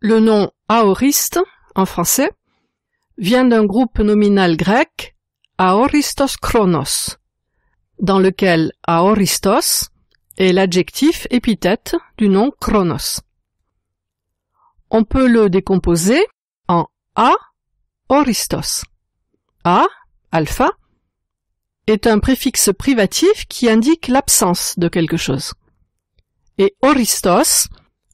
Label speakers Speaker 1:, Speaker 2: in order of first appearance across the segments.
Speaker 1: Le nom aoriste, en français, vient d'un groupe nominal grec, aoristos chronos, dans lequel aoristos est l'adjectif épithète du nom chronos. On peut le décomposer en a A, alpha, est un préfixe privatif qui indique l'absence de quelque chose. Et aoristos »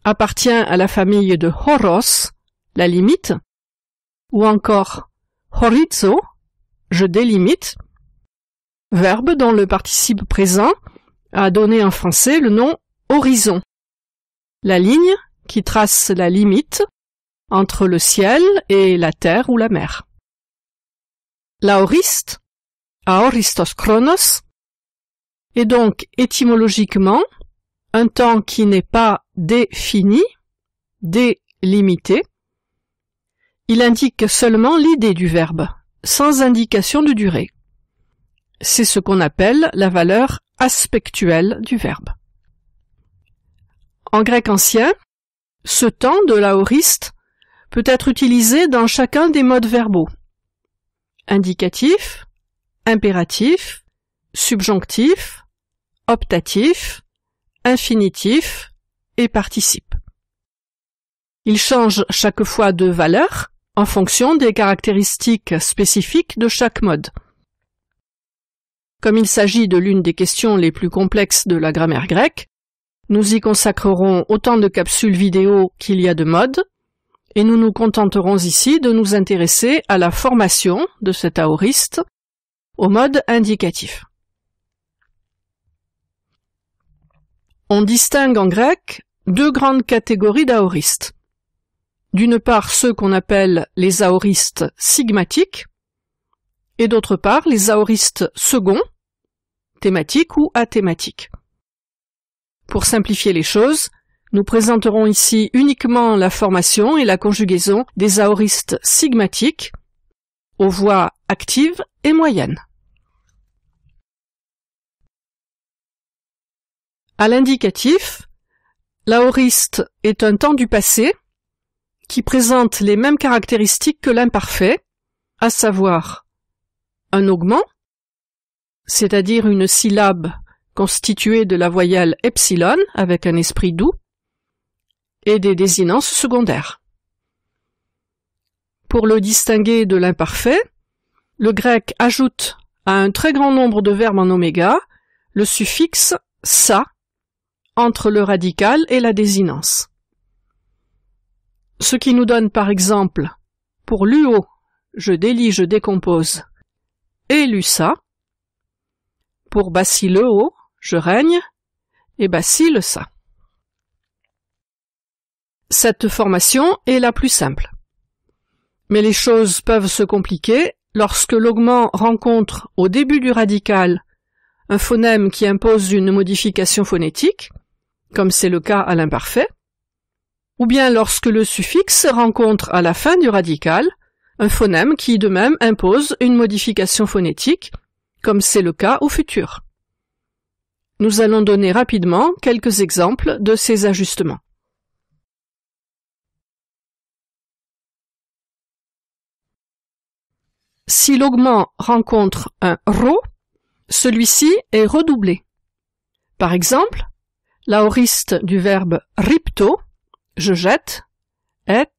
Speaker 1: appartient à la famille de Horos, la limite, ou encore horizo, je délimite, verbe dont le participe présent a donné en français le nom horizon. La ligne qui trace la limite entre le ciel et la terre ou la mer. L'aoriste, aoristos chronos, est donc étymologiquement un temps qui n'est pas défini, délimité. Il indique seulement l'idée du verbe, sans indication de durée. C'est ce qu'on appelle la valeur aspectuelle du verbe. En grec ancien, ce temps de l'aoriste peut être utilisé dans chacun des modes verbaux. Indicatif, impératif, subjonctif, optatif, infinitif et participe. Il change chaque fois de valeur en fonction des caractéristiques spécifiques de chaque mode. Comme il s'agit de l'une des questions les plus complexes de la grammaire grecque, nous y consacrerons autant de capsules vidéo qu'il y a de modes, et nous nous contenterons ici de nous intéresser à la formation de cet aoriste au mode indicatif. On distingue en grec deux grandes catégories d'aoristes. D'une part ceux qu'on appelle les aoristes sigmatiques, et d'autre part les aoristes seconds, thématiques ou athématiques. Pour simplifier les choses, nous présenterons ici uniquement la formation et la conjugaison des aoristes sigmatiques aux voix actives et moyennes. À l'indicatif, l'aoriste est un temps du passé qui présente les mêmes caractéristiques que l'imparfait, à savoir un augment, c'est-à-dire une syllabe constituée de la voyelle epsilon avec un esprit doux, et des désinences secondaires. Pour le distinguer de l'imparfait, le grec ajoute à un très grand nombre de verbes en oméga le suffixe sa entre le radical et la désinence. Ce qui nous donne par exemple, pour l'UO, je délie, je décompose, et l'USA, pour Bassi le haut, je règne, et Bassi le ça. Cette formation est la plus simple. Mais les choses peuvent se compliquer lorsque l'augment rencontre au début du radical un phonème qui impose une modification phonétique, comme c'est le cas à l'imparfait, ou bien lorsque le suffixe rencontre à la fin du radical un phonème qui de même impose une modification phonétique, comme c'est le cas au futur. Nous allons donner rapidement quelques exemples de ces ajustements. Si l'augment rencontre un ro, celui-ci est redoublé. Par exemple, L'aoriste du verbe ripto, je jette, est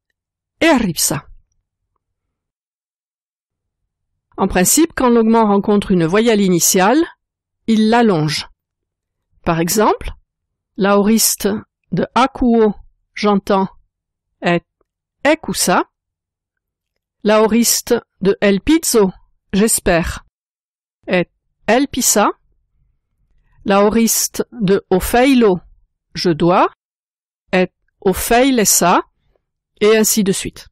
Speaker 1: eripsa. En principe, quand l'augment rencontre une voyelle initiale, il l'allonge. Par exemple, l'aoriste de akuo, j'entends, est ekusa. L'aoriste de el pizzo, j'espère, est elpisa. L'aoriste de ofeilo, je dois, être au fait ça, et ainsi de suite.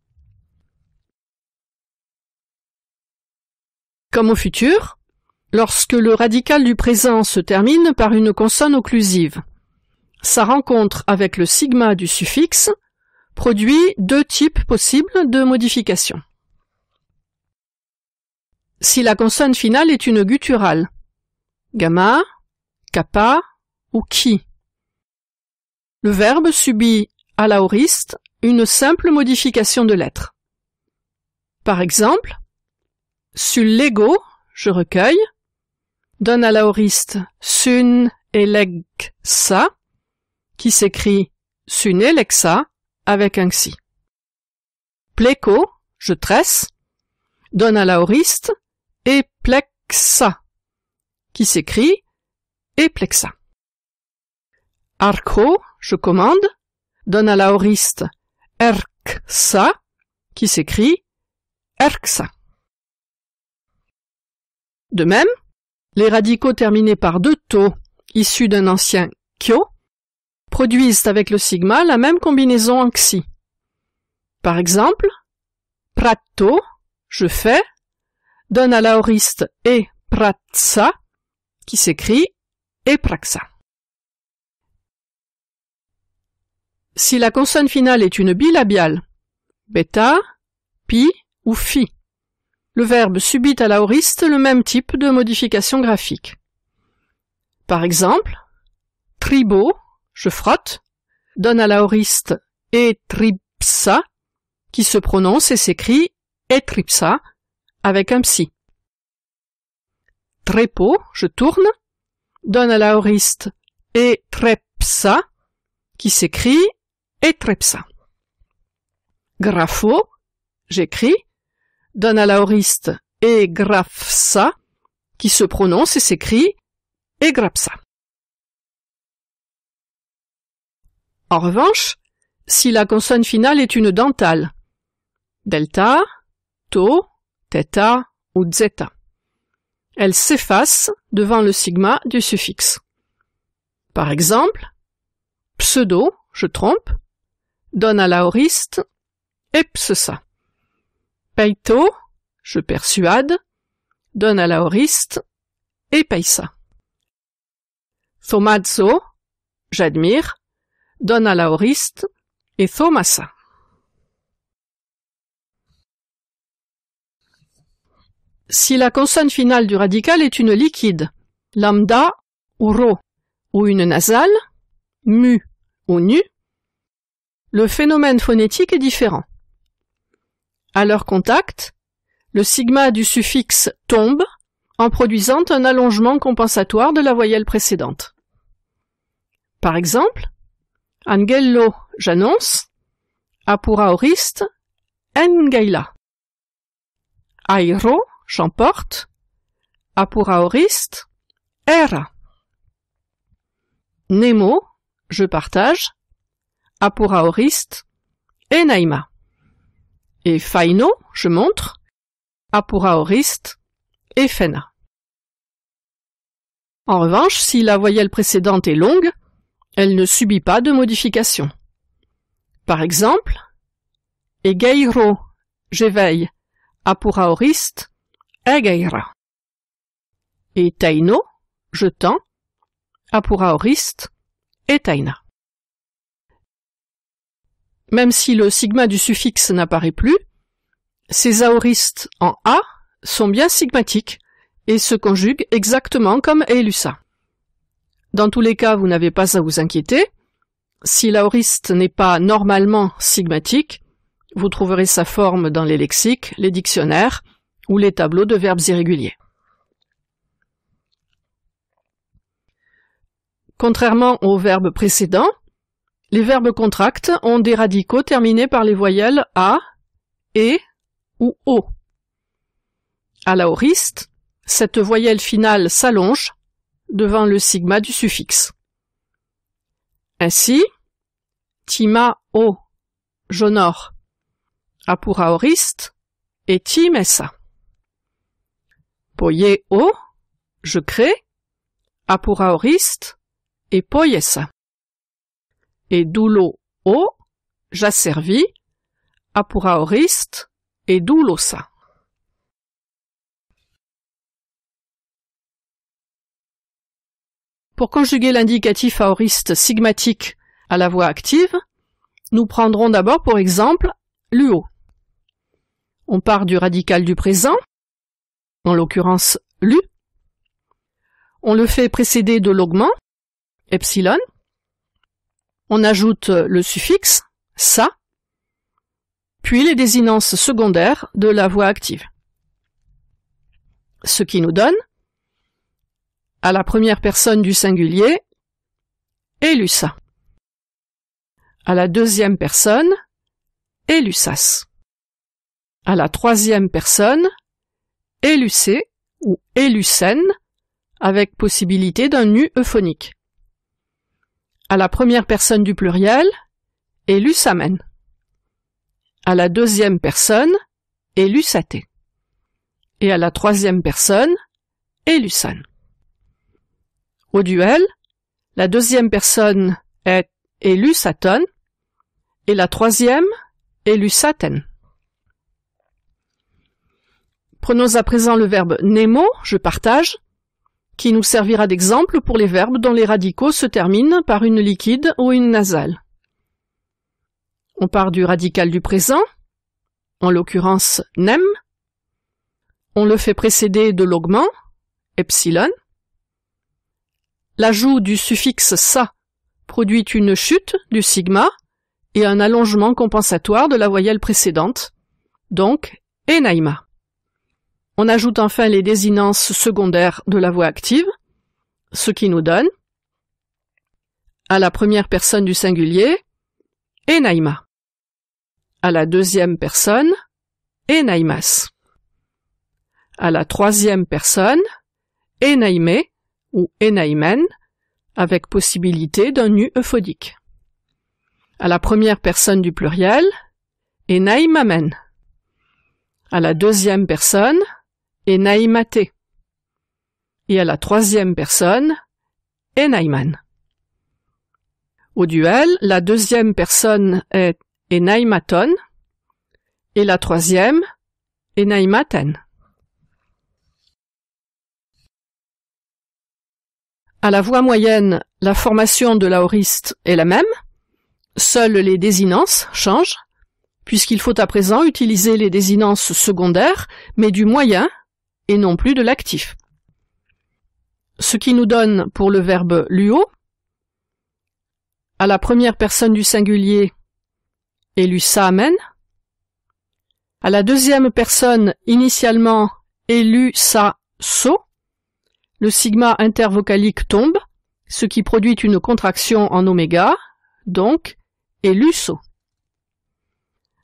Speaker 1: Comme au futur, lorsque le radical du présent se termine par une consonne occlusive, sa rencontre avec le sigma du suffixe produit deux types possibles de modifications. Si la consonne finale est une gutturale, gamma, kappa ou ki, le verbe subit à l'aoriste une simple modification de lettre. Par exemple, sul lego, je recueille, donne à l'aoriste sun et qui s'écrit sun avec un xi. Pleco, je tresse, donne à l'aoriste et plexa, qui s'écrit eplexa. Arco, je commande, donne à l'aoriste Erksa, qui s'écrit Erksa. De même, les radicaux terminés par deux taux, issus d'un ancien kyo, produisent avec le sigma la même combinaison en xi. Par exemple, prato, je fais, donne à l'aoriste e pratsa, qui s'écrit e praxa. si la consonne finale est une bilabiale, bêta, pi ou phi. Le verbe subit à l'aoriste le même type de modification graphique. Par exemple, tribo, je frotte, donne à l'aoriste tripsa, qui se prononce et s'écrit tripsa, avec un psi. Trépo, je tourne, donne à l'aoriste trepsa, qui s'écrit et Trepsa. Grafo, j'écris, donne à l'aoriste et grapsa, qui se prononce et s'écrit et grapsa. En revanche, si la consonne finale est une dentale, delta, to, theta ou zeta, elle s'efface devant le sigma du suffixe. Par exemple, pseudo, je trompe, donna l'aoriste, ça. Peito, je persuade, à l'aoriste, et ça. Thomazzo, j'admire, à l'aoriste, et thomasa. Si la consonne finale du radical est une liquide, lambda ou rho, ou une nasale, mu ou nu, le phénomène phonétique est différent. À leur contact, le sigma du suffixe tombe en produisant un allongement compensatoire de la voyelle précédente. Par exemple, Angelo, j'annonce, apura engaila. Airo, j'emporte, apura era. Nemo, je partage, Apuraorist, e et naima Et Faino, je montre, Apuraorist, e et Fena. En revanche, si la voyelle précédente est longue, elle ne subit pas de modification. Par exemple, Egeiro, j'éveille, Apura Oriste, Egeira. Et Taino, je tends, Apura e et Taina même si le sigma du suffixe n'apparaît plus, ces aoristes en A sont bien sigmatiques et se conjuguent exactement comme Elusa. Dans tous les cas, vous n'avez pas à vous inquiéter. Si l'aoriste n'est pas normalement sigmatique, vous trouverez sa forme dans les lexiques, les dictionnaires ou les tableaux de verbes irréguliers. Contrairement au verbe précédent, les verbes contractes ont des radicaux terminés par les voyelles a, E ou o. À l'aoriste, cette voyelle finale s'allonge devant le sigma du suffixe. Ainsi, tima o j'honore a pour et timessa. Poye o je crée a pour et poyessa et doulo o, j'asservi, apuraorist et doulosa. Pour conjuguer l'indicatif aoriste sigmatique à la voix active, nous prendrons d'abord pour exemple luo. On part du radical du présent, en l'occurrence lu. On le fait précéder de l'augment, epsilon, on ajoute le suffixe sa » puis les désinences secondaires de la voix active. Ce qui nous donne, à la première personne du singulier, élusa. À la deuxième personne, élusas. À la troisième personne, élucé ou élucène, avec possibilité d'un nu euphonique à la première personne du pluriel, élusamen. À la deuxième personne, élusaté. Et à la troisième personne, élusan. Au duel, la deuxième personne est élusaton et la troisième élusaten. Prenons à présent le verbe nemo, je partage, qui nous servira d'exemple pour les verbes dont les radicaux se terminent par une liquide ou une nasale. On part du radical du présent, en l'occurrence nem. On le fait précéder de l'augment, epsilon. L'ajout du suffixe sa produit une chute du sigma et un allongement compensatoire de la voyelle précédente, donc enaima. On ajoute enfin les désinences secondaires de la voix active, ce qui nous donne à la première personne du singulier Enaima, à la deuxième personne Enaimas, à la troisième personne Enaimé ou Enaimen, avec possibilité d'un nu euphodique. À la première personne du pluriel, Enaimamen. À la deuxième personne, et Et à la troisième personne, et Au duel, la deuxième personne est Enaimaton et la troisième Enaimaten. À la voix moyenne, la formation de l'aoriste est la même, seules les désinences changent, puisqu'il faut à présent utiliser les désinences secondaires, mais du moyen et non plus de l'actif. Ce qui nous donne pour le verbe luo, à la première personne du singulier, élu samen, à la deuxième personne initialement élu sa so, le sigma intervocalique tombe, ce qui produit une contraction en oméga, donc élu so.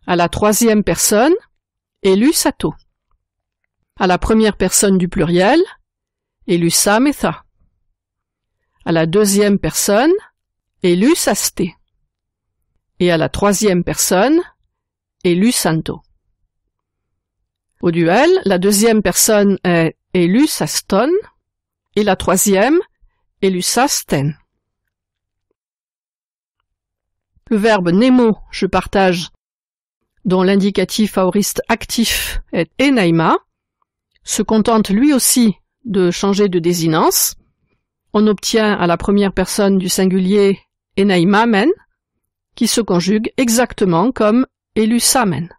Speaker 1: À la troisième personne, élu sato à la première personne du pluriel, elusametha. À la deuxième personne, elusaste. Et à la troisième personne, elusanto. Au duel, la deuxième personne est elusaston et la troisième elusasten. Le verbe nemo, je partage, dont l'indicatif aoriste actif est enaima, se contente lui aussi de changer de désinence. On obtient à la première personne du singulier enaimamen, qui se conjugue exactement comme elusamen.